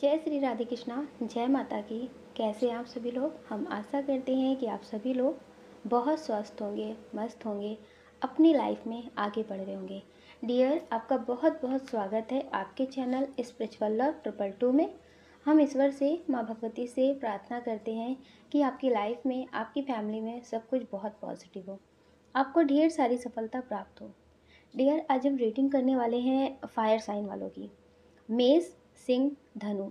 जय श्री राधे कृष्णा जय माता की कैसे आप सभी लोग हम आशा करते हैं कि आप सभी लोग बहुत स्वस्थ होंगे मस्त होंगे अपनी लाइफ में आगे बढ़ रहे होंगे डियर आपका बहुत बहुत स्वागत है आपके channel spiritual love triple two में हम ईश्वर से माँ भगवती से प्रार्थना करते हैं कि आपकी लाइफ में आपकी फैमिली में सब कुछ बहुत पॉजिटिव हो आपको ढेर सारी सफलता प्राप्त हो डियर आज हम रेटिंग करने वाले हैं फायर साइन वालों की मेज सिंह धनु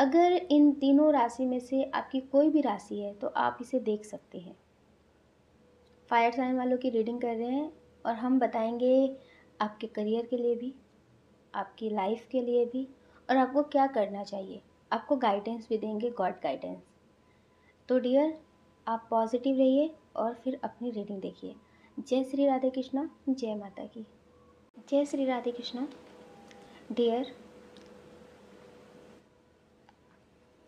अगर इन तीनों राशि में से आपकी कोई भी राशि है तो आप इसे देख सकते हैं फायर साइन वालों की रीडिंग कर रहे हैं और हम बताएंगे आपके करियर के लिए भी आपकी लाइफ के लिए भी और आपको क्या करना चाहिए आपको गाइडेंस भी देंगे गॉड गाइडेंस तो डियर आप पॉजिटिव रहिए और फिर अपनी रीडिंग देखिए जय श्री राधे कृष्णा जय माता की जय श्री राधे कृष्णा डियर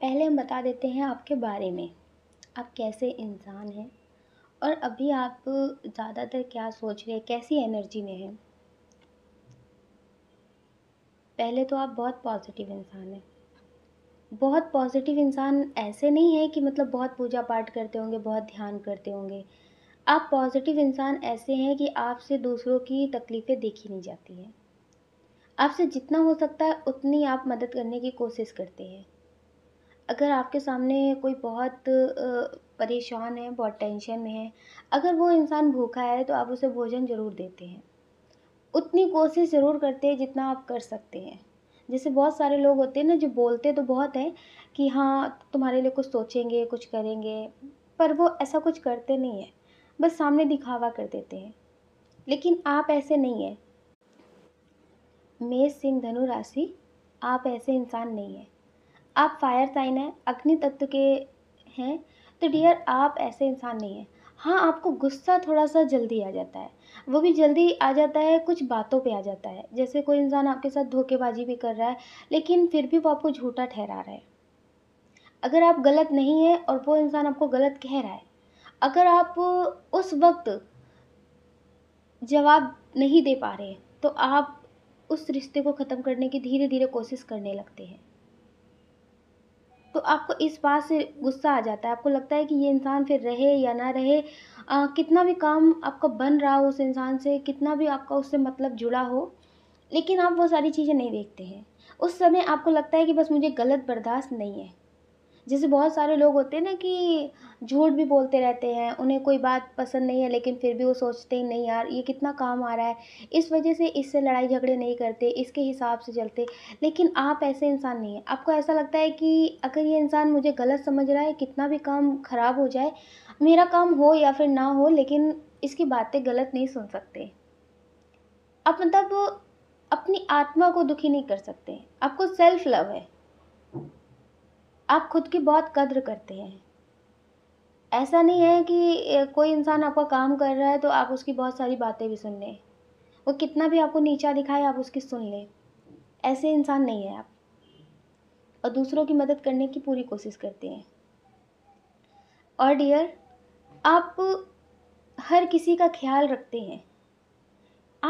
पहले हम बता देते हैं आपके बारे में आप कैसे इंसान हैं और अभी आप ज़्यादातर क्या सोच रहे हैं कैसी एनर्जी में हैं पहले तो आप बहुत पॉजिटिव इंसान हैं बहुत पॉजिटिव इंसान ऐसे नहीं है कि मतलब बहुत पूजा पाठ करते होंगे बहुत ध्यान करते होंगे आप पॉजिटिव इंसान ऐसे हैं कि आपसे दूसरों की तकलीफ़ें देखी नहीं जाती हैं आपसे जितना हो सकता है उतनी आप मदद करने की कोशिश करते हैं अगर आपके सामने कोई बहुत परेशान है बहुत टेंशन में है अगर वो इंसान भूखा है तो आप उसे भोजन ज़रूर देते हैं उतनी कोशिश ज़रूर करते हैं जितना आप कर सकते हैं जैसे बहुत सारे लोग होते हैं ना जो बोलते तो बहुत हैं कि हाँ तुम्हारे लिए कुछ सोचेंगे कुछ करेंगे पर वो ऐसा कुछ करते नहीं है बस सामने दिखावा कर देते हैं लेकिन आप ऐसे नहीं हैं मेष सिंह धनु राशि आप ऐसे इंसान नहीं हैं आप फायर साइन हैं अग्नि तत्व के हैं तो डियर आप ऐसे इंसान नहीं हैं हाँ आपको गुस्सा थोड़ा सा जल्दी आ जाता है वो भी जल्दी आ जाता है कुछ बातों पे आ जाता है जैसे कोई इंसान आपके साथ धोखेबाजी भी कर रहा है लेकिन फिर भी वो आपको झूठा ठहरा रहा है अगर आप गलत नहीं हैं और वो इंसान आपको गलत कह रहा है अगर आप उस वक्त जवाब नहीं दे पा रहे तो आप उस रिश्ते को ख़त्म करने की धीरे धीरे कोशिश करने लगते हैं तो आपको इस बात से गुस्सा आ जाता है आपको लगता है कि ये इंसान फिर रहे या ना रहे आ, कितना भी काम आपका बन रहा हो उस इंसान से कितना भी आपका उससे मतलब जुड़ा हो लेकिन आप वो सारी चीज़ें नहीं देखते हैं उस समय आपको लगता है कि बस मुझे गलत बर्दाश्त नहीं है जैसे बहुत सारे लोग होते हैं ना कि झूठ भी बोलते रहते हैं उन्हें कोई बात पसंद नहीं है लेकिन फिर भी वो सोचते ही नहीं यार ये कितना काम आ रहा है इस वजह से इससे लड़ाई झगड़े नहीं करते इसके हिसाब से चलते लेकिन आप ऐसे इंसान नहीं हैं आपको ऐसा लगता है कि अगर ये इंसान मुझे गलत समझ रहा है कितना भी काम ख़राब हो जाए मेरा काम हो या फिर ना हो लेकिन इसकी बातें गलत नहीं सुन सकते आप मतलब अपनी आत्मा को दुखी नहीं कर सकते आपको सेल्फ लव है आप खुद की बहुत कद्र करते हैं ऐसा नहीं है कि कोई इंसान आपका काम कर रहा है तो आप उसकी बहुत सारी बातें भी सुन लें वो कितना भी आपको नीचा दिखाए आप उसकी सुन लें ऐसे इंसान नहीं है आप और दूसरों की मदद करने की पूरी कोशिश करते हैं और डियर आप हर किसी का ख्याल रखते हैं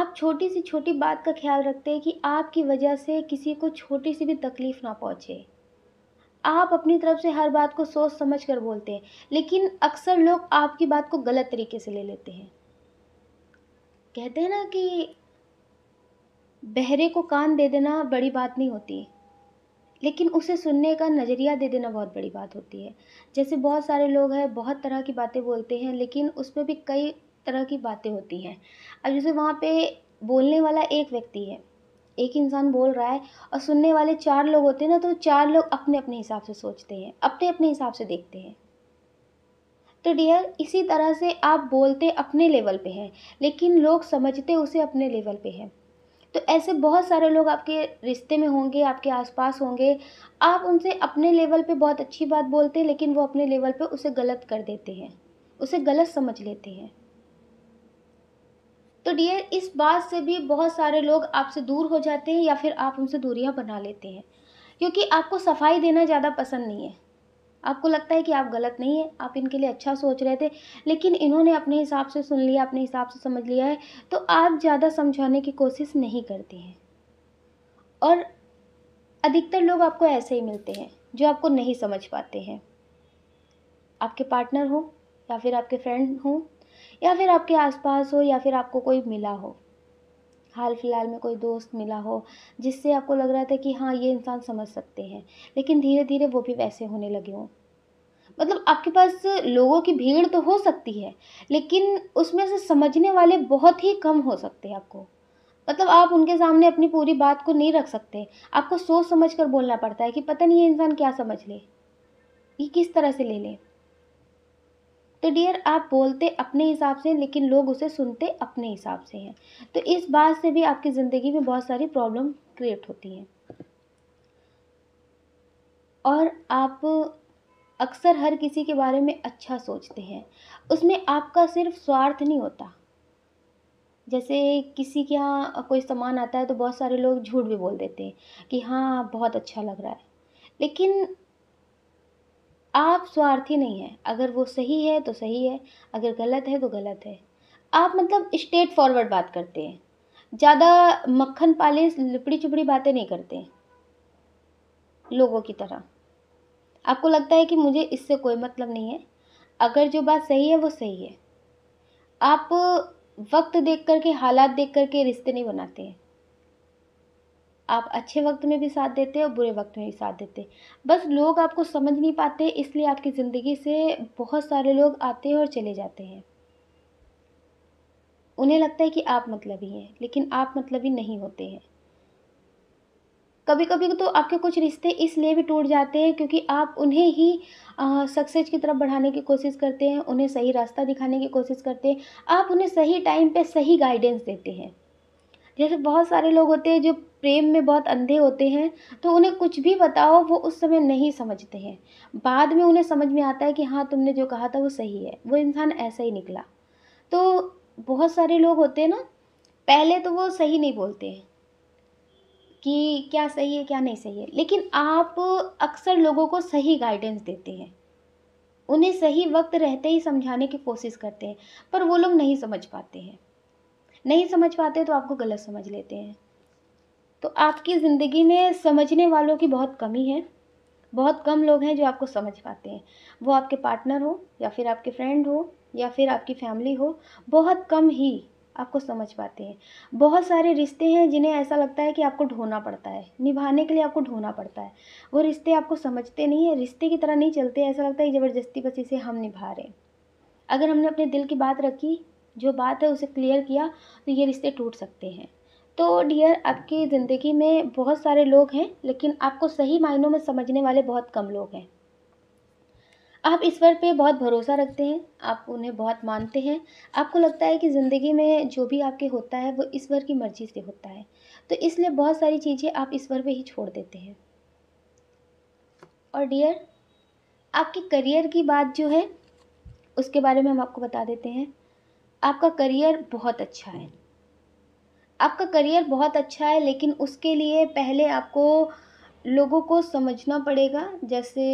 आप छोटी सी छोटी बात का ख्याल रखते हैं कि आपकी वजह से किसी को छोटी सी भी तकलीफ़ ना पहुँचे आप अपनी तरफ से हर बात को सोच समझ कर बोलते हैं लेकिन अक्सर लोग आपकी बात को गलत तरीके से ले लेते हैं कहते हैं ना कि बहरे को कान दे देना बड़ी बात नहीं होती लेकिन उसे सुनने का नज़रिया दे देना बहुत बड़ी बात होती है जैसे बहुत सारे लोग हैं बहुत तरह की बातें बोलते हैं लेकिन उसमें भी कई तरह की बातें होती हैं अब जैसे वहाँ पे बोलने वाला एक व्यक्ति है एक इंसान बोल रहा है और सुनने वाले चार लोग होते हैं ना तो चार लोग अपने अपने हिसाब से सोचते हैं अपने अपने हिसाब से देखते हैं तो डियर इसी तरह से आप बोलते अपने लेवल पे हैं लेकिन लोग समझते उसे अपने लेवल पे हैं तो ऐसे बहुत सारे लोग आपके रिश्ते में होंगे आपके आसपास होंगे आप उनसे अपने लेवल पे बहुत अच्छी बात बोलते हैं लेकिन वो अपने लेवल पे उसे गलत कर देते हैं उसे गलत समझ लेते हैं तो डियर इस बात से भी बहुत सारे लोग आपसे दूर हो जाते हैं या फिर आप उनसे दूरियां बना लेते हैं क्योंकि आपको सफाई देना ज़्यादा पसंद नहीं है आपको लगता है कि आप गलत नहीं है आप इनके लिए अच्छा सोच रहे थे लेकिन इन्होंने अपने हिसाब से सुन लिया अपने हिसाब से समझ लिया है तो आप ज़्यादा समझाने की कोशिश नहीं करते हैं और अधिकतर लोग आपको ऐसे ही मिलते हैं जो आपको नहीं समझ पाते हैं आपके पार्टनर हो या फिर आपके फ्रेंड हों या फिर आपके आसपास हो या फिर आपको कोई मिला हो हाल फिलहाल में कोई दोस्त मिला हो जिससे आपको लग रहा था कि हाँ ये इंसान समझ सकते हैं लेकिन धीरे धीरे वो भी वैसे होने लगे हों मतलब आपके पास लोगों की भीड़ तो हो सकती है लेकिन उसमें से समझने वाले बहुत ही कम हो सकते हैं आपको मतलब आप उनके सामने अपनी पूरी बात को नहीं रख सकते आपको सोच समझ कर बोलना पड़ता है कि पता नहीं ये इंसान क्या समझ ले ये किस तरह से ले लें तो डियर आप बोलते अपने हिसाब से हैं लेकिन लोग उसे सुनते अपने हिसाब से हैं तो इस बात से भी आपकी ज़िंदगी में बहुत सारी प्रॉब्लम क्रिएट होती हैं और आप अक्सर हर किसी के बारे में अच्छा सोचते हैं उसमें आपका सिर्फ स्वार्थ नहीं होता जैसे किसी के यहाँ कोई सामान आता है तो बहुत सारे लोग झूठ भी बोल देते हैं कि हाँ बहुत अच्छा लग रहा है लेकिन आप स्वार्थी नहीं हैं अगर वो सही है तो सही है अगर गलत है तो गलत है आप मतलब स्ट्रेट फॉरवर्ड बात करते हैं ज़्यादा मक्खन पाले लिपड़ी चुपड़ी बातें नहीं करते लोगों की तरह आपको लगता है कि मुझे इससे कोई मतलब नहीं है अगर जो बात सही है वो सही है आप वक्त देख करके हालात देख करके रिश्ते नहीं बनाते हैं आप अच्छे वक्त में भी साथ देते हैं और बुरे वक्त में भी साथ देते हैं बस लोग आपको समझ नहीं पाते इसलिए आपकी ज़िंदगी से बहुत सारे लोग आते हैं और चले जाते हैं उन्हें लगता है कि आप मतलबी हैं लेकिन आप मतलबी नहीं होते हैं कभी कभी तो आपके कुछ रिश्ते इसलिए भी टूट जाते हैं क्योंकि आप उन्हें ही सक्सेस की तरफ बढ़ाने की कोशिश करते हैं उन्हें सही रास्ता दिखाने की कोशिश करते हैं आप उन्हें सही टाइम पे सही गाइडेंस देते हैं जैसे बहुत सारे लोग होते हैं जो प्रेम में बहुत अंधे होते हैं तो उन्हें कुछ भी बताओ वो उस समय नहीं समझते हैं बाद में उन्हें समझ में आता है कि हाँ तुमने जो कहा था वो सही है वो इंसान ऐसा ही निकला तो बहुत सारे लोग होते हैं ना पहले तो वो सही नहीं बोलते हैं कि क्या सही है क्या नहीं सही है लेकिन आप अक्सर लोगों को सही गाइडेंस देते हैं उन्हें सही वक्त रहते ही समझाने की कोशिश करते हैं पर वो लोग नहीं समझ पाते हैं नहीं समझ पाते तो आपको गलत समझ लेते हैं तो आपकी ज़िंदगी में समझने वालों की बहुत कमी है बहुत कम लोग हैं जो आपको समझ पाते हैं वो आपके पार्टनर हो या फिर आपके फ्रेंड हो या फिर आपकी फैमिली हो बहुत कम ही आपको समझ पाते हैं बहुत सारे रिश्ते हैं जिन्हें ऐसा लगता है कि आपको ढोना पड़ता है निभाने के लिए आपको ढोना पड़ता है वो रिश्ते आपको समझते नहीं है रिश्ते की तरह नहीं चलते ऐसा लगता है कि ज़बरदस्ती बस इसे हम निभा रहे हैं अगर हमने अपने दिल की बात रखी जो बात है उसे क्लियर किया तो ये रिश्ते टूट सकते हैं तो डियर आपकी ज़िंदगी में बहुत सारे लोग हैं लेकिन आपको सही मायनों में समझने वाले बहुत कम लोग हैं आप ईश्वर पे बहुत भरोसा रखते हैं आप उन्हें बहुत मानते हैं आपको लगता है कि ज़िंदगी में जो भी आपके होता है वो ईश्वर की मर्ज़ी से होता है तो इसलिए बहुत सारी चीज़ें आप ईश्वर पे ही छोड़ देते हैं और डियर आपके करियर की बात जो है उसके बारे में हम आपको बता देते हैं आपका करियर बहुत अच्छा है आपका करियर बहुत अच्छा है लेकिन उसके लिए पहले आपको लोगों को समझना पड़ेगा जैसे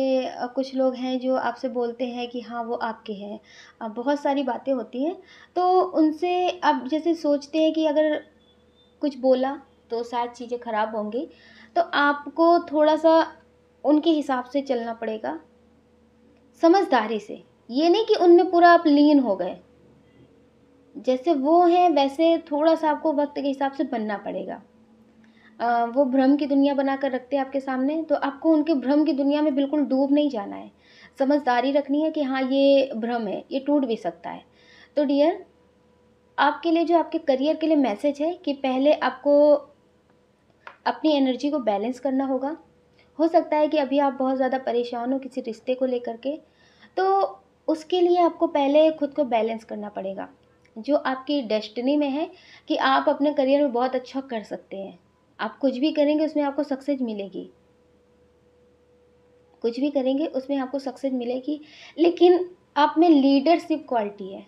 कुछ लोग हैं जो आपसे बोलते हैं कि हाँ वो आपके हैं बहुत सारी बातें होती हैं तो उनसे आप जैसे सोचते हैं कि अगर कुछ बोला तो शायद चीज़ें ख़राब होंगी तो आपको थोड़ा सा उनके हिसाब से चलना पड़ेगा समझदारी से ये नहीं कि उनमें पूरा आप लीन हो गए जैसे वो हैं वैसे थोड़ा सा आपको वक्त के हिसाब से बनना पड़ेगा आ, वो भ्रम की दुनिया बना कर रखते हैं आपके सामने तो आपको उनके भ्रम की दुनिया में बिल्कुल डूब नहीं जाना है समझदारी रखनी है कि हाँ ये भ्रम है ये टूट भी सकता है तो डियर आपके लिए जो आपके करियर के लिए मैसेज है कि पहले आपको अपनी एनर्जी को बैलेंस करना होगा हो सकता है कि अभी आप बहुत ज़्यादा परेशान हो किसी रिश्ते को लेकर के तो उसके लिए आपको पहले खुद को बैलेंस करना पड़ेगा जो आपकी डेस्टिनी में है कि आप अपने करियर में बहुत अच्छा कर सकते हैं आप कुछ भी करेंगे उसमें आपको सक्सेस मिलेगी कुछ भी करेंगे उसमें आपको सक्सेस मिलेगी लेकिन आप में लीडरशिप क्वालिटी है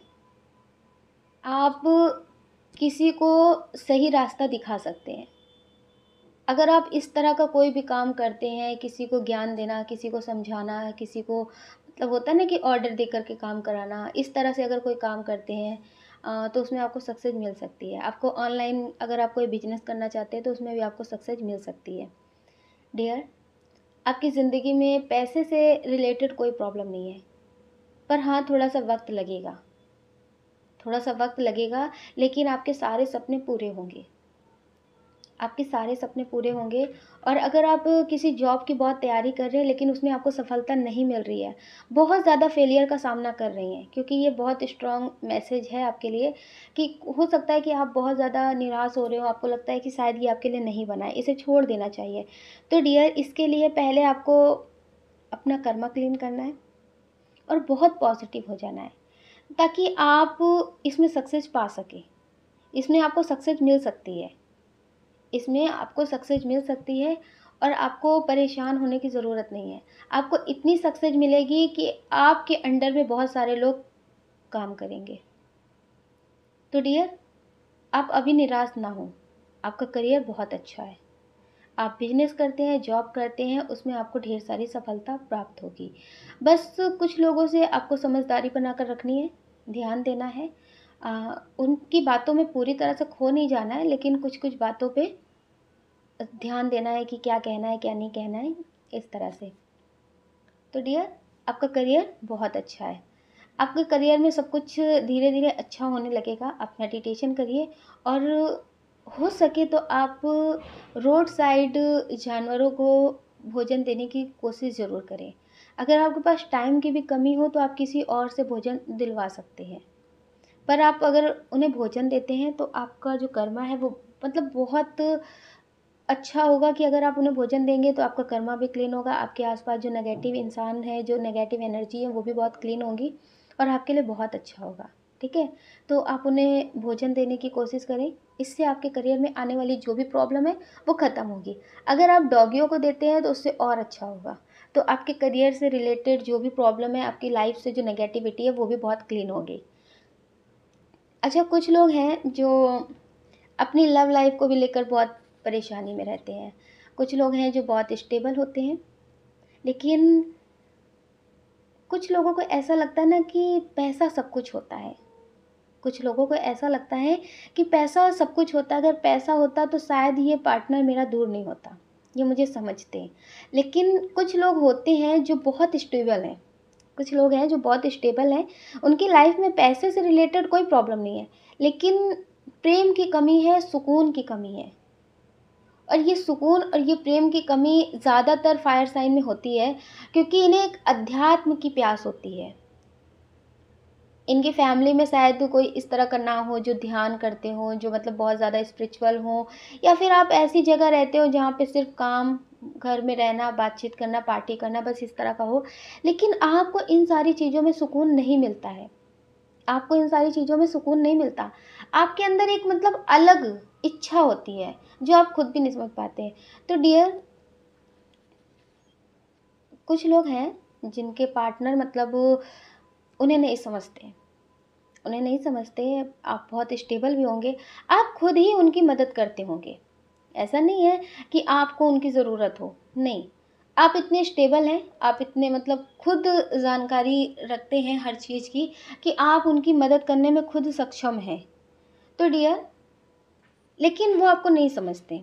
आप किसी को सही रास्ता दिखा सकते हैं अगर आप इस तरह का कोई भी काम करते हैं किसी को ज्ञान देना किसी को समझाना किसी को मतलब होता है ना कि ऑर्डर दे करके काम कराना इस तरह से अगर कोई काम करते हैं तो उसमें आपको सक्सेस मिल सकती है आपको ऑनलाइन अगर आप कोई बिजनेस करना चाहते हैं तो उसमें भी आपको सक्सेस मिल सकती है डियर आपकी ज़िंदगी में पैसे से रिलेटेड कोई प्रॉब्लम नहीं है पर हाँ थोड़ा सा वक्त लगेगा थोड़ा सा वक्त लगेगा लेकिन आपके सारे सपने पूरे होंगे आपके सारे सपने पूरे होंगे और अगर आप किसी जॉब की बहुत तैयारी कर रहे हैं लेकिन उसमें आपको सफलता नहीं मिल रही है बहुत ज़्यादा फेलियर का सामना कर रही हैं क्योंकि ये बहुत स्ट्रॉन्ग मैसेज है आपके लिए कि हो सकता है कि आप बहुत ज़्यादा निराश हो रहे हो आपको लगता है कि शायद ये आपके लिए नहीं बना है इसे छोड़ देना चाहिए तो डियर इसके लिए पहले आपको अपना कर्मा क्लीन करना है और बहुत पॉजिटिव हो जाना है ताकि आप इसमें सक्सेस पा सकें इसमें आपको सक्सेस मिल सकती है इसमें आपको सक्सेस मिल सकती है और आपको परेशान होने की ज़रूरत नहीं है आपको इतनी सक्सेस मिलेगी कि आपके अंडर में बहुत सारे लोग काम करेंगे तो डियर आप अभी निराश ना हो आपका करियर बहुत अच्छा है आप बिजनेस करते हैं जॉब करते हैं उसमें आपको ढेर सारी सफलता प्राप्त होगी बस कुछ लोगों से आपको समझदारी बनाकर रखनी है ध्यान देना है उनकी बातों में पूरी तरह से खो नहीं जाना है लेकिन कुछ कुछ बातों पे ध्यान देना है कि क्या कहना है क्या नहीं कहना है इस तरह से तो डियर आपका करियर बहुत अच्छा है आपके करियर में सब कुछ धीरे धीरे अच्छा होने लगेगा आप मेडिटेशन करिए और हो सके तो आप रोड साइड जानवरों को भोजन देने की कोशिश ज़रूर करें अगर आपके पास टाइम की भी कमी हो तो आप किसी और से भोजन दिलवा सकते हैं पर आप अगर उन्हें भोजन देते हैं तो आपका जो कर्मा है वो मतलब बहुत अच्छा होगा कि अगर आप उन्हें भोजन देंगे तो आपका कर्मा भी क्लीन होगा आपके आसपास जो नेगेटिव इंसान है जो नेगेटिव एनर्जी है वो भी बहुत क्लीन होगी और आपके लिए बहुत अच्छा होगा ठीक है तो आप उन्हें भोजन देने की कोशिश करें इससे आपके करियर में आने वाली जो भी प्रॉब्लम है वो ख़त्म होगी अगर आप डॉगियों को देते हैं तो उससे और अच्छा होगा तो आपके करियर से रिलेटेड जो भी प्रॉब्लम है आपकी लाइफ से जो नेगेटिविटी है वो भी बहुत क्लीन होगी अच्छा कुछ लोग हैं जो अपनी लव लाइफ को भी लेकर बहुत परेशानी में रहते हैं कुछ लोग हैं जो बहुत स्टेबल होते हैं लेकिन कुछ लोगों को ऐसा लगता है ना कि पैसा सब कुछ होता है कुछ लोगों को ऐसा लगता है कि पैसा सब कुछ होता है अगर पैसा होता तो शायद ये पार्टनर मेरा दूर नहीं होता ये मुझे समझते हैं लेकिन कुछ लोग होते हैं जो बहुत स्टेबल हैं कुछ लोग हैं जो बहुत स्टेबल हैं उनकी लाइफ में पैसे से रिलेटेड कोई प्रॉब्लम नहीं है लेकिन प्रेम की कमी है सुकून की कमी है और ये सुकून और ये प्रेम की कमी ज़्यादातर फायर साइन में होती है क्योंकि इन्हें एक अध्यात्म की प्यास होती है इनकी फैमिली में शायद कोई इस तरह का ना हो जो ध्यान करते हो जो मतलब बहुत ज़्यादा स्पिरिचुअल हो या फिर आप ऐसी जगह रहते हो जहाँ पे सिर्फ काम घर में रहना बातचीत करना पार्टी करना बस इस तरह का हो लेकिन आपको इन सारी चीज़ों में सुकून नहीं मिलता है आपको इन सारी चीज़ों में सुकून नहीं मिलता आपके अंदर एक मतलब अलग इच्छा होती है जो आप खुद भी नहीं समझ पाते हैं तो डियर कुछ लोग हैं जिनके पार्टनर मतलब उन्हें नहीं समझते उन्हें नहीं समझते आप बहुत स्टेबल भी होंगे आप खुद ही उनकी मदद करते होंगे ऐसा नहीं है कि आपको उनकी ज़रूरत हो नहीं आप इतने स्टेबल हैं आप इतने मतलब खुद जानकारी रखते हैं हर चीज़ की कि आप उनकी मदद करने में खुद सक्षम हैं तो डियर लेकिन वो आपको नहीं समझते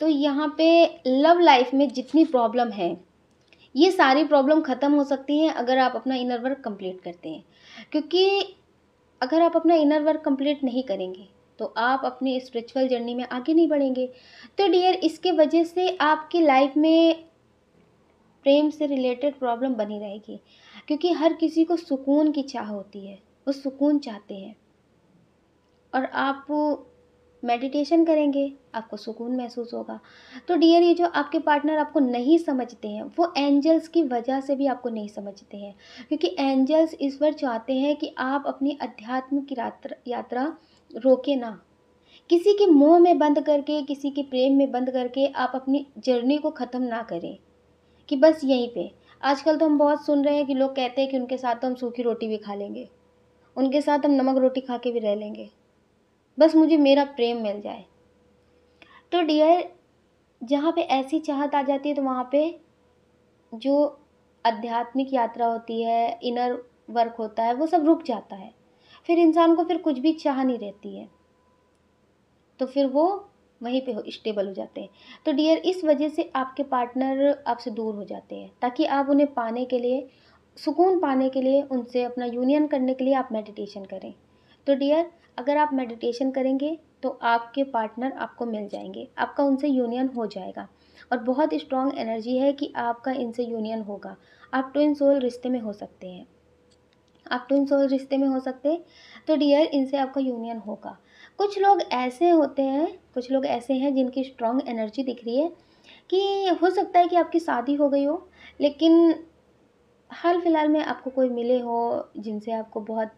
तो यहाँ पे लव लाइफ में जितनी प्रॉब्लम है ये सारी प्रॉब्लम ख़त्म हो सकती हैं अगर आप अपना इनर वर्क कंप्लीट करते हैं क्योंकि अगर आप अपना इनर वर्क कंप्लीट नहीं करेंगे तो आप अपने स्पिरिचुअल जर्नी में आगे नहीं बढ़ेंगे तो डियर इसके वजह से आपकी लाइफ में प्रेम से रिलेटेड प्रॉब्लम बनी रहेगी क्योंकि हर किसी को सुकून की चाह होती है वो सुकून चाहते हैं और आप मेडिटेशन करेंगे आपको सुकून महसूस होगा तो डियर ये जो आपके पार्टनर आपको नहीं समझते हैं वो एंजल्स की वजह से भी आपको नहीं समझते हैं क्योंकि एंजल्स इस बार चाहते हैं कि आप अपनी अध्यात्म की यात्रा रोके ना किसी के मुँह में बंद करके किसी के प्रेम में बंद करके आप अपनी जर्नी को ख़त्म ना करें कि बस यहीं पे आजकल तो हम बहुत सुन रहे हैं कि लोग कहते हैं कि उनके साथ तो हम सूखी रोटी भी खा लेंगे उनके साथ हम नमक रोटी खा के भी रह लेंगे बस मुझे मेरा प्रेम मिल जाए तो डियर जहाँ पे ऐसी चाहत आ जाती है तो वहाँ पे जो आध्यात्मिक यात्रा होती है इनर वर्क होता है वो सब रुक जाता है फिर इंसान को फिर कुछ भी चाह नहीं रहती है तो फिर वो वहीं पे स्टेबल हो जाते हैं तो डियर इस वजह से आपके पार्टनर आपसे दूर हो जाते हैं ताकि आप उन्हें पाने के लिए सुकून पाने के लिए उनसे अपना यूनियन करने के लिए आप मेडिटेशन करें तो डियर अगर आप मेडिटेशन करेंगे तो आपके पार्टनर आपको मिल जाएंगे आपका उनसे यूनियन हो जाएगा और बहुत स्ट्रॉन्ग एनर्जी है कि आपका इनसे यूनियन होगा आप ट्विन सोल रिश्ते में हो सकते हैं आप ट्विन सोल रिश्ते में हो सकते हैं तो डियर इनसे आपका यूनियन होगा कुछ लोग ऐसे होते हैं कुछ लोग ऐसे हैं जिनकी स्ट्रॉन्ग एनर्जी दिख रही है कि हो सकता है कि आपकी शादी हो गई हो लेकिन हाल फिलहाल में आपको कोई मिले हो जिनसे आपको बहुत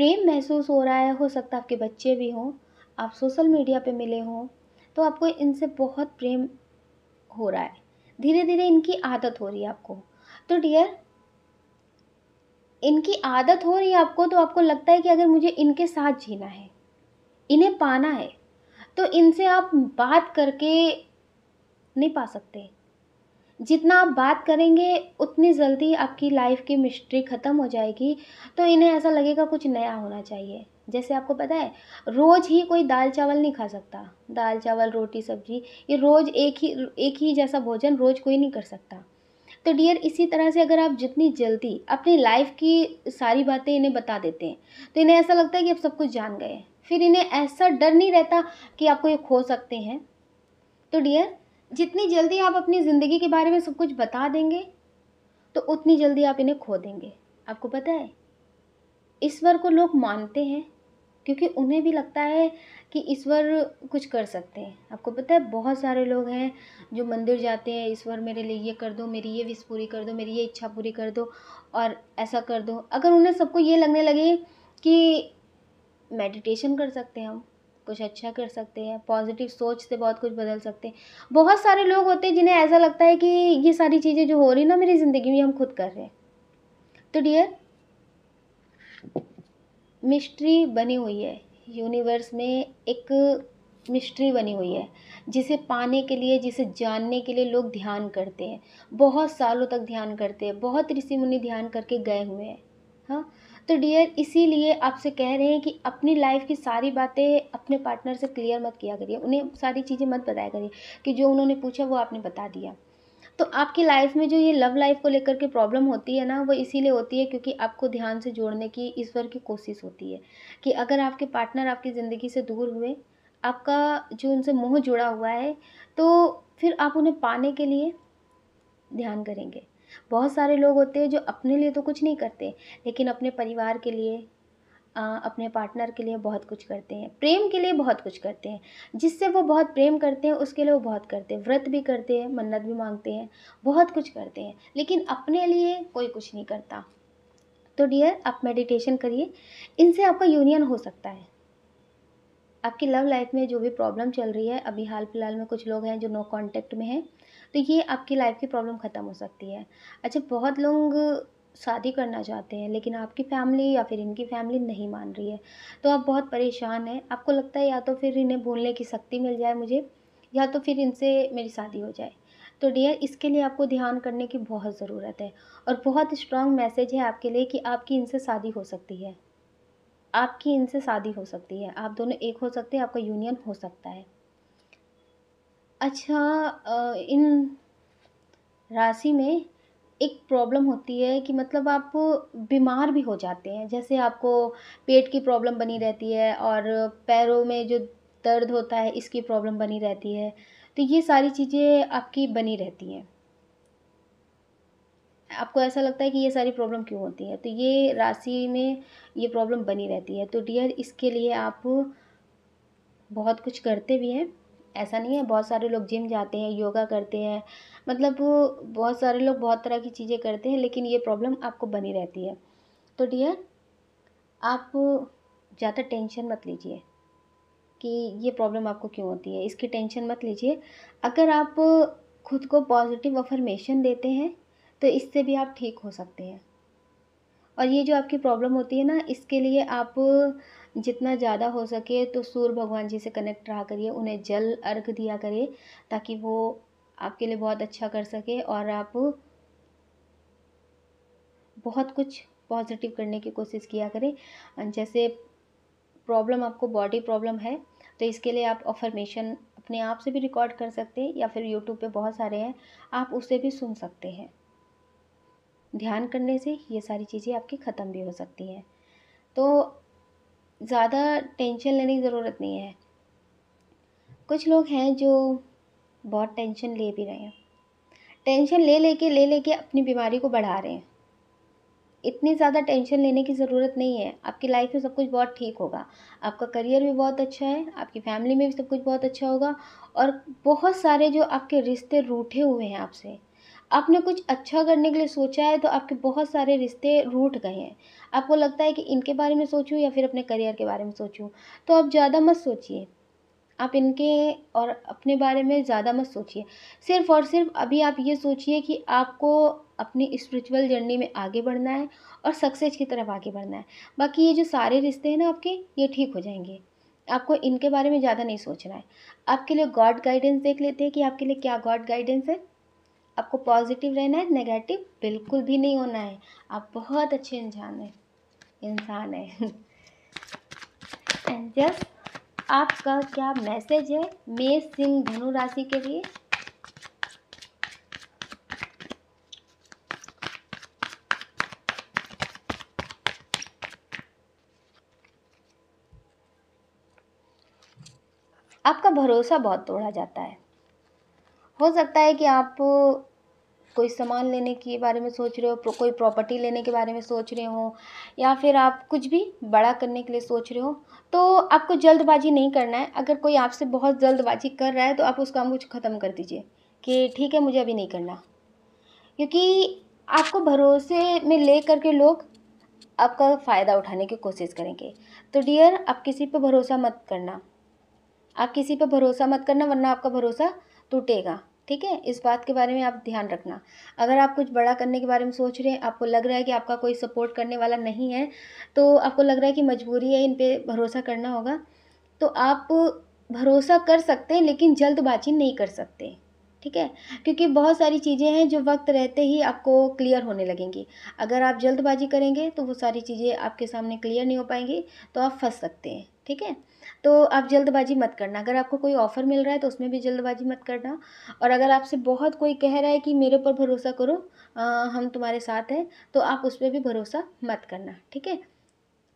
प्रेम महसूस हो रहा है हो सकता है आपके बच्चे भी हों आप सोशल मीडिया पे मिले हों तो आपको इनसे बहुत प्रेम हो रहा है धीरे धीरे इनकी आदत हो रही है आपको तो डियर इनकी आदत हो रही है आपको तो आपको लगता है कि अगर मुझे इनके साथ जीना है इन्हें पाना है तो इनसे आप बात करके नहीं पा सकते जितना आप बात करेंगे उतनी जल्दी आपकी लाइफ की मिस्ट्री ख़त्म हो जाएगी तो इन्हें ऐसा लगेगा कुछ नया होना चाहिए जैसे आपको पता है रोज़ ही कोई दाल चावल नहीं खा सकता दाल चावल रोटी सब्जी ये रोज़ एक ही एक ही जैसा भोजन रोज़ कोई नहीं कर सकता तो डियर इसी तरह से अगर आप जितनी जल्दी अपनी लाइफ की सारी बातें इन्हें बता देते हैं तो इन्हें ऐसा लगता है कि आप सब कुछ जान गए फिर इन्हें ऐसा डर नहीं रहता कि आपको ये खो सकते हैं तो डियर जितनी जल्दी आप अपनी ज़िंदगी के बारे में सब कुछ बता देंगे तो उतनी जल्दी आप इन्हें खो देंगे आपको पता है ईश्वर को लोग मानते हैं क्योंकि उन्हें भी लगता है कि ईश्वर कुछ कर सकते हैं आपको पता है बहुत सारे लोग हैं जो मंदिर जाते हैं ईश्वर मेरे लिए ये कर दो मेरी ये विश पूरी कर दो मेरी ये इच्छा पूरी कर दो और ऐसा कर दो अगर उन्हें सबको ये लगने लगे कि मेडिटेशन कर सकते हैं हम कुछ अच्छा कर सकते हैं पॉजिटिव सोच से बहुत कुछ बदल सकते हैं बहुत सारे लोग होते हैं जिन्हें ऐसा लगता है कि ये सारी चीज़ें जो हो रही ना मेरी ज़िंदगी में हम खुद कर रहे हैं तो डियर मिस्ट्री बनी हुई है यूनिवर्स में एक मिस्ट्री बनी हुई है जिसे पाने के लिए जिसे जानने के लिए लोग ध्यान करते हैं बहुत सालों तक ध्यान करते हैं बहुत ऋषि मुनि ध्यान करके गए हुए हैं हाँ तो डियर इसीलिए आपसे कह रहे हैं कि अपनी लाइफ की सारी बातें अपने पार्टनर से क्लियर मत किया करिए उन्हें सारी चीज़ें मत बताया करिए कि जो उन्होंने पूछा वो आपने बता दिया तो आपकी लाइफ में जो ये लव लाइफ को लेकर के प्रॉब्लम होती है ना वो इसीलिए होती है क्योंकि आपको ध्यान से जोड़ने की ईश्वर की कोशिश होती है कि अगर आपके पार्टनर आपकी ज़िंदगी से दूर हुए आपका जो उनसे मोह जुड़ा हुआ है तो फिर आप उन्हें पाने के लिए ध्यान करेंगे बहुत सारे लोग होते हैं जो अपने लिए तो कुछ नहीं करते लेकिन अपने परिवार के लिए अपने पार्टनर के लिए बहुत कुछ करते हैं प्रेम के लिए बहुत कुछ करते हैं जिससे वो बहुत प्रेम करते हैं उसके लिए वो बहुत करते हैं व्रत भी करते हैं मन्नत भी मांगते हैं बहुत कुछ करते हैं लेकिन अपने लिए कोई कुछ नहीं करता तो डियर आप मेडिटेशन करिए इनसे आपका यूनियन हो सकता है आपकी लव लाइफ में जो भी प्रॉब्लम चल रही है अभी हाल फिलहाल में कुछ लोग हैं जो नो कॉन्टेक्ट में हैं तो ये आपकी लाइफ की प्रॉब्लम ख़त्म हो सकती है अच्छा बहुत लोग शादी करना चाहते हैं लेकिन आपकी फैमिली या फिर इनकी फैमिली नहीं मान रही है तो आप बहुत परेशान हैं आपको लगता है या तो फिर इन्हें भूलने की शक्ति मिल जाए मुझे या तो फिर इनसे मेरी शादी हो जाए तो डियर इसके लिए आपको ध्यान करने की बहुत ज़रूरत है और बहुत स्ट्रॉन्ग मैसेज है आपके लिए कि आपकी इनसे शादी हो सकती है आपकी इनसे शादी हो सकती है आप दोनों एक हो सकते हैं आपका यूनियन हो सकता है अच्छा इन राशि में एक प्रॉब्लम होती है कि मतलब आप बीमार भी हो जाते हैं जैसे आपको पेट की प्रॉब्लम बनी रहती है और पैरों में जो दर्द होता है इसकी प्रॉब्लम बनी रहती है तो ये सारी चीज़ें आपकी बनी रहती हैं आपको ऐसा लगता है कि ये सारी प्रॉब्लम क्यों होती है तो ये राशि में ये प्रॉब्लम बनी रहती है तो डियर इसके लिए आप बहुत कुछ करते भी हैं ऐसा नहीं है बहुत सारे लोग जिम जाते हैं योगा करते हैं मतलब बहुत सारे लोग बहुत तरह की चीज़ें करते हैं लेकिन ये प्रॉब्लम आपको बनी रहती है तो डियर आप ज़्यादा टेंशन मत लीजिए कि ये प्रॉब्लम आपको क्यों होती है इसकी टेंशन मत लीजिए अगर आप खुद को पॉजिटिव अफर्मेशन देते हैं तो इससे भी आप ठीक हो सकते हैं और ये जो आपकी प्रॉब्लम होती है ना इसके लिए आप जितना ज़्यादा हो सके तो सूर्य भगवान जी से कनेक्ट रहा करिए उन्हें जल अर्घ दिया करिए ताकि वो आपके लिए बहुत अच्छा कर सके और आप बहुत कुछ पॉजिटिव करने की कोशिश किया करें जैसे प्रॉब्लम आपको बॉडी प्रॉब्लम है तो इसके लिए आप अफर्मेशन अपने आप से भी रिकॉर्ड कर सकते हैं या फिर यूट्यूब पे बहुत सारे हैं आप उसे भी सुन सकते हैं ध्यान करने से ये सारी चीज़ें आपकी ख़त्म भी हो सकती हैं तो ज़्यादा टेंशन लेने की ज़रूरत नहीं है कुछ लोग हैं जो बहुत टेंशन ले भी रहे हैं टेंशन ले लेके ले लेके ले अपनी बीमारी को बढ़ा रहे हैं इतनी ज़्यादा टेंशन लेने की ज़रूरत नहीं है आपकी लाइफ में सब कुछ बहुत ठीक होगा आपका करियर भी बहुत अच्छा है आपकी फैमिली में भी सब कुछ बहुत अच्छा होगा और बहुत सारे जो आपके रिश्ते रूठे हुए हैं आपसे आपने कुछ अच्छा करने के लिए सोचा है तो आपके बहुत सारे रिश्ते रूट गए हैं आपको लगता है कि इनके बारे में सोचूं या फिर अपने करियर के बारे में सोचूं तो आप ज़्यादा मत सोचिए आप इनके और अपने बारे में ज़्यादा मत सोचिए सिर्फ और सिर्फ अभी आप ये सोचिए कि आपको अपनी स्पिरिचुअल जर्नी में आगे बढ़ना है और सक्सेस की तरफ आगे बढ़ना है बाकी ये जो सारे रिश्ते हैं ना आपके ये ठीक हो जाएंगे आपको इनके बारे में ज़्यादा नहीं सोचना है आपके लिए गॉड गाइडेंस देख लेते हैं कि आपके लिए क्या गॉड गाइडेंस है आपको पॉजिटिव रहना है नेगेटिव बिल्कुल भी नहीं होना है आप बहुत अच्छे इंसान हैं इंसान है एंड जस्ट आपका क्या मैसेज है मेष सिंह धनु राशि के लिए आपका भरोसा बहुत तोड़ा जाता है हो सकता है कि आप कोई सामान लेने के बारे में सोच रहे हो कोई प्रॉपर्टी लेने के बारे में सोच रहे हो या फिर आप कुछ भी बड़ा करने के लिए सोच रहे हो तो आपको जल्दबाजी नहीं करना है अगर कोई आपसे बहुत जल्दबाजी कर रहा है तो आप उस काम को ख़त्म कर दीजिए कि ठीक है मुझे अभी नहीं करना क्योंकि आपको भरोसे में ले करके लोग आपका फ़ायदा उठाने की कोशिश करेंगे तो डियर आप किसी पर भरोसा मत करना आप किसी पर भरोसा मत करना वरना आपका भरोसा टूटेगा ठीक है इस बात के बारे में आप ध्यान रखना अगर आप कुछ बड़ा करने के बारे में सोच रहे हैं आपको लग रहा है कि आपका कोई सपोर्ट करने वाला नहीं है तो आपको लग रहा है कि मजबूरी है इन पर भरोसा करना होगा तो आप भरोसा कर सकते हैं लेकिन जल्दबाजी नहीं कर सकते ठीक है क्योंकि बहुत सारी चीज़ें हैं जो वक्त रहते ही आपको क्लियर होने लगेंगी अगर आप जल्दबाजी करेंगे तो वो सारी चीज़ें आपके सामने क्लियर नहीं हो पाएंगी तो आप फंस सकते हैं ठीक है तो आप जल्दबाजी मत करना अगर आपको कोई ऑफ़र मिल रहा है तो उसमें भी जल्दबाजी मत करना और अगर आपसे बहुत कोई कह रहा है कि मेरे पर भरोसा करो आ, हम तुम्हारे साथ हैं तो आप उस पर भी भरोसा मत करना ठीक है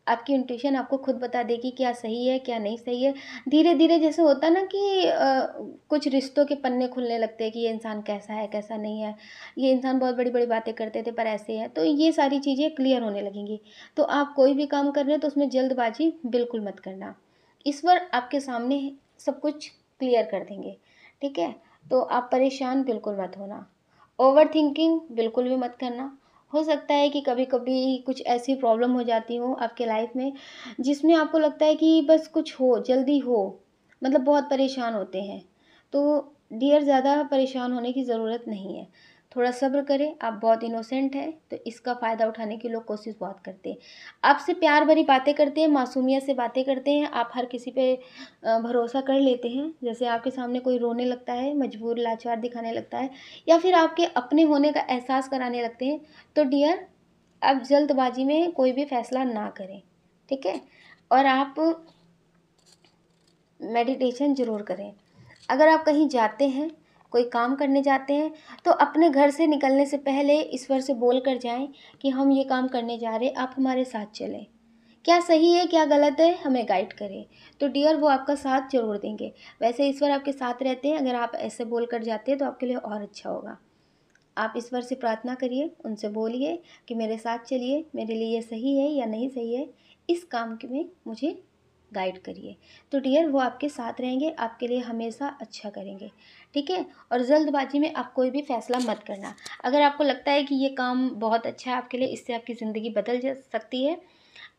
आपकी इंट्यूशन आपको खुद बता देगी क्या सही है क्या नहीं सही है धीरे धीरे जैसे होता ना कि आ, कुछ रिश्तों के पन्ने खुलने लगते हैं कि ये इंसान कैसा है कैसा नहीं है ये इंसान बहुत बड़ी बड़ी बातें करते थे पर ऐसे है तो ये सारी चीज़ें क्लियर होने लगेंगी तो आप कोई भी काम कर रहे हैं तो उसमें जल्दबाजी बिल्कुल मत करना ईश्वर आपके सामने सब कुछ क्लियर कर देंगे ठीक है तो आप परेशान बिल्कुल मत होना ओवर थिंकिंग बिल्कुल भी मत करना हो सकता है कि कभी कभी कुछ ऐसी प्रॉब्लम हो जाती हो आपके लाइफ में जिसमें आपको लगता है कि बस कुछ हो जल्दी हो मतलब बहुत परेशान होते हैं तो डियर ज़्यादा परेशान होने की ज़रूरत नहीं है थोड़ा सब्र करें आप बहुत इनोसेंट हैं तो इसका फ़ायदा उठाने की लोग कोशिश बहुत करते हैं आपसे प्यार भरी बातें करते हैं मासूमियत से बातें करते हैं आप हर किसी पे भरोसा कर लेते हैं जैसे आपके सामने कोई रोने लगता है मजबूर लाचार दिखाने लगता है या फिर आपके अपने होने का एहसास कराने लगते हैं तो डियर आप जल्दबाजी में कोई भी फैसला ना करें ठीक है और आप मेडिटेशन ज़रूर करें अगर आप कहीं जाते हैं कोई काम करने जाते हैं तो अपने घर से निकलने से पहले ईश्वर से बोल कर जाएं कि हम ये काम करने जा रहे आप हमारे साथ चलें क्या सही है क्या गलत है हमें गाइड करें तो डियर वो आपका साथ जरूर देंगे वैसे ईश्वर आपके साथ रहते हैं अगर आप ऐसे बोल कर जाते हैं तो आपके लिए और अच्छा होगा आप ईश्वर से प्रार्थना करिए उनसे बोलिए कि मेरे साथ चलिए मेरे लिए ये सही है या नहीं सही है इस काम में मुझे गाइड करिए तो डियर वो आपके साथ रहेंगे आपके लिए हमेशा अच्छा करेंगे ठीक है और जल्दबाजी में आप कोई भी फैसला मत करना अगर आपको लगता है कि ये काम बहुत अच्छा है आपके लिए इससे आपकी ज़िंदगी बदल जा सकती है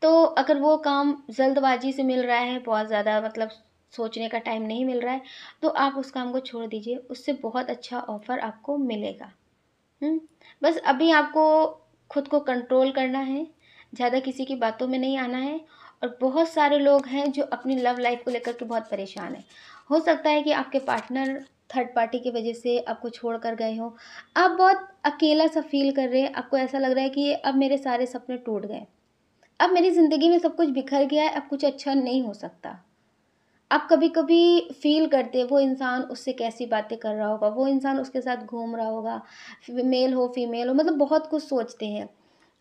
तो अगर वो काम जल्दबाजी से मिल रहा है बहुत ज़्यादा मतलब सोचने का टाइम नहीं मिल रहा है तो आप उस काम को छोड़ दीजिए उससे बहुत अच्छा ऑफ़र आपको मिलेगा हुँ? हम्म? बस अभी आपको खुद को कंट्रोल करना है ज़्यादा किसी की बातों में नहीं आना है और बहुत सारे लोग हैं जो अपनी लव लाइफ को लेकर के बहुत परेशान हैं हो सकता है कि आपके पार्टनर थर्ड पार्टी की वजह से आपको छोड़ कर गए हो आप बहुत अकेला सा फील कर रहे हैं आपको ऐसा लग रहा है कि अब मेरे सारे सपने टूट गए अब मेरी ज़िंदगी में सब कुछ बिखर गया है अब कुछ अच्छा नहीं हो सकता आप कभी कभी फील करते वो इंसान उससे कैसी बातें कर रहा होगा वो इंसान उसके साथ घूम रहा होगा मेल हो फीमेल हो मतलब बहुत कुछ सोचते हैं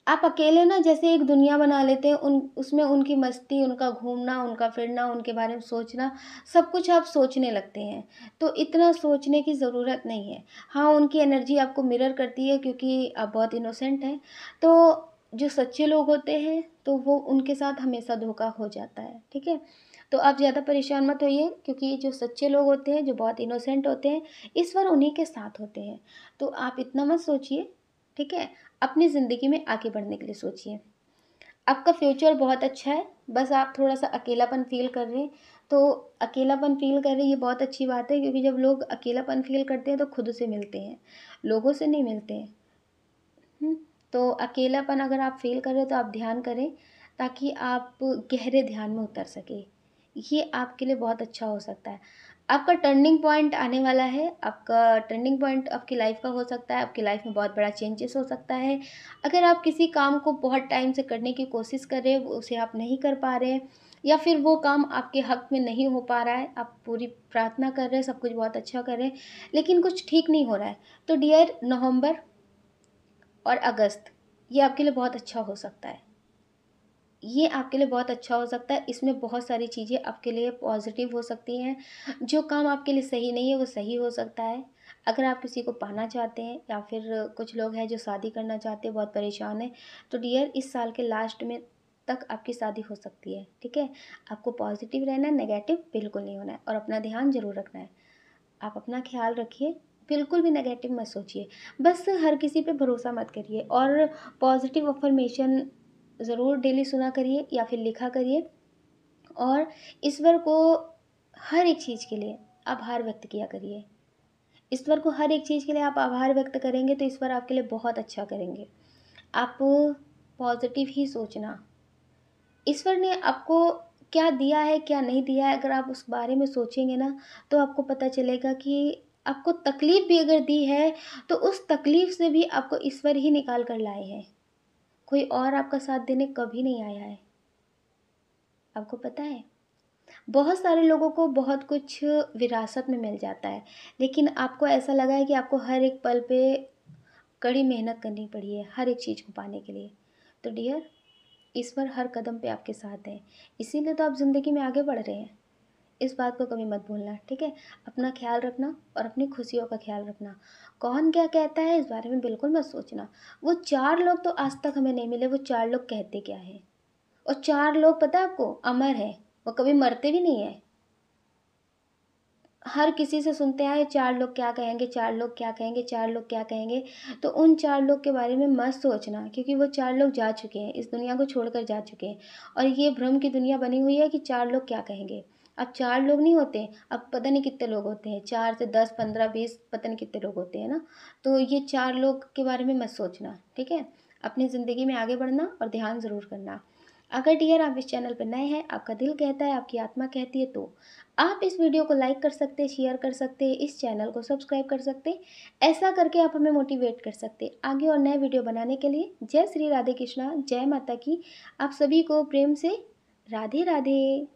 आप अकेले ना जैसे एक दुनिया बना लेते हैं उन उसमें उनकी मस्ती उनका घूमना उनका फिरना उनके बारे में सोचना सब कुछ आप सोचने लगते हैं तो इतना सोचने की ज़रूरत नहीं है हाँ उनकी एनर्जी आपको मिरर करती है क्योंकि आप बहुत इनोसेंट हैं तो जो सच्चे लोग होते हैं तो वो उनके साथ हमेशा धोखा हो जाता है ठीक है तो आप ज़्यादा परेशान मत होइए क्योंकि जो सच्चे लोग होते हैं जो बहुत इनोसेंट होते हैं ईश्वर उन्हीं के साथ होते हैं तो आप इतना मत सोचिए ठीक है अपनी ज़िंदगी में आगे बढ़ने के लिए सोचिए आपका फ्यूचर बहुत अच्छा है बस आप थोड़ा सा अकेलापन फील कर रहे हैं तो अकेलापन फील कर रहे ये बहुत अच्छी बात है क्योंकि जब लोग अकेलापन फील करते हैं तो खुद से मिलते हैं लोगों से नहीं मिलते हैं हम्म, तो अकेलापन अगर आप फील कर रहे हो तो आप ध्यान करें ताकि आप गहरे ध्यान में उतर सके ये आपके लिए बहुत अच्छा हो सकता है आपका टर्निंग पॉइंट आने वाला है आपका टर्निंग पॉइंट आपकी लाइफ का हो सकता है आपकी लाइफ में बहुत बड़ा चेंजेस हो सकता है अगर आप किसी काम को बहुत टाइम से करने की कोशिश कर रहे हैं उसे आप नहीं कर पा रहे या फिर वो काम आपके हक में नहीं हो पा रहा है आप पूरी प्रार्थना कर रहे हैं सब कुछ बहुत अच्छा कर रहे हैं लेकिन कुछ ठीक नहीं हो रहा है तो डियर नवंबर और अगस्त ये आपके लिए बहुत अच्छा हो सकता है ये आपके लिए बहुत अच्छा हो सकता है इसमें बहुत सारी चीज़ें आपके लिए पॉजिटिव हो सकती हैं जो काम आपके लिए सही नहीं है वो सही हो सकता है अगर आप किसी को पाना चाहते हैं या फिर कुछ लोग हैं जो शादी करना चाहते हैं बहुत परेशान है तो डियर इस साल के लास्ट में तक आपकी शादी हो सकती है ठीक है आपको पॉजिटिव रहना है नेगेटिव बिल्कुल नहीं होना है और अपना ध्यान जरूर रखना है आप अपना ख्याल रखिए बिल्कुल भी नेगेटिव मत सोचिए बस हर किसी पे भरोसा मत करिए और पॉजिटिव अफर्मेशन ज़रूर डेली सुना करिए या फिर लिखा करिए और ईश्वर को हर एक चीज़ के लिए आभार व्यक्त किया करिए ईश्वर को हर एक चीज़ के लिए आप आभार व्यक्त करेंगे तो ईश्वर आपके लिए बहुत अच्छा करेंगे आप पॉजिटिव ही सोचना ईश्वर ने आपको क्या दिया है क्या नहीं दिया है अगर आप उस बारे में सोचेंगे ना तो आपको पता चलेगा कि आपको तकलीफ़ भी अगर दी है तो उस तकलीफ़ से भी आपको ईश्वर ही निकाल कर लाए हैं कोई और आपका साथ देने कभी नहीं आया है आपको पता है बहुत सारे लोगों को बहुत कुछ विरासत में मिल जाता है लेकिन आपको ऐसा लगा है कि आपको हर एक पल पे कड़ी मेहनत करनी पड़ी है हर एक चीज़ को पाने के लिए तो डियर ईश्वर हर कदम पे आपके साथ हैं इसीलिए तो आप ज़िंदगी में आगे बढ़ रहे हैं इस बात को कभी मत भूलना ठीक है अपना ख्याल रखना और अपनी खुशियों का ख्याल रखना कौन क्या कहता है इस बारे में बिल्कुल मत सोचना वो चार लोग तो आज तक हमें नहीं मिले वो चार लोग कहते क्या है और चार लोग पता है आपको अमर है वो कभी मरते भी नहीं है हर किसी से सुनते आए चार लोग क्या कहेंगे चार लोग क्या कहेंगे चार लोग क्या कहेंगे तो उन चार लोग के बारे में मत सोचना क्योंकि वो चार लोग जा चुके हैं इस दुनिया को छोड़कर जा चुके हैं और ये भ्रम की दुनिया बनी हुई है कि चार लोग क्या कहेंगे अब चार लोग नहीं होते अब पता नहीं कितने लोग होते हैं चार से दस पंद्रह बीस पता नहीं कितने लोग होते हैं ना तो ये चार लोग के बारे में मत सोचना ठीक है अपनी ज़िंदगी में आगे बढ़ना और ध्यान ज़रूर करना अगर डियर आप इस चैनल पर नए हैं आपका दिल कहता है आपकी आत्मा कहती है तो आप इस वीडियो को लाइक कर सकते शेयर कर सकते इस चैनल को सब्सक्राइब कर सकते ऐसा करके आप हमें मोटिवेट कर सकते आगे और नए वीडियो बनाने के लिए जय श्री राधे कृष्णा जय माता की आप सभी को प्रेम से राधे राधे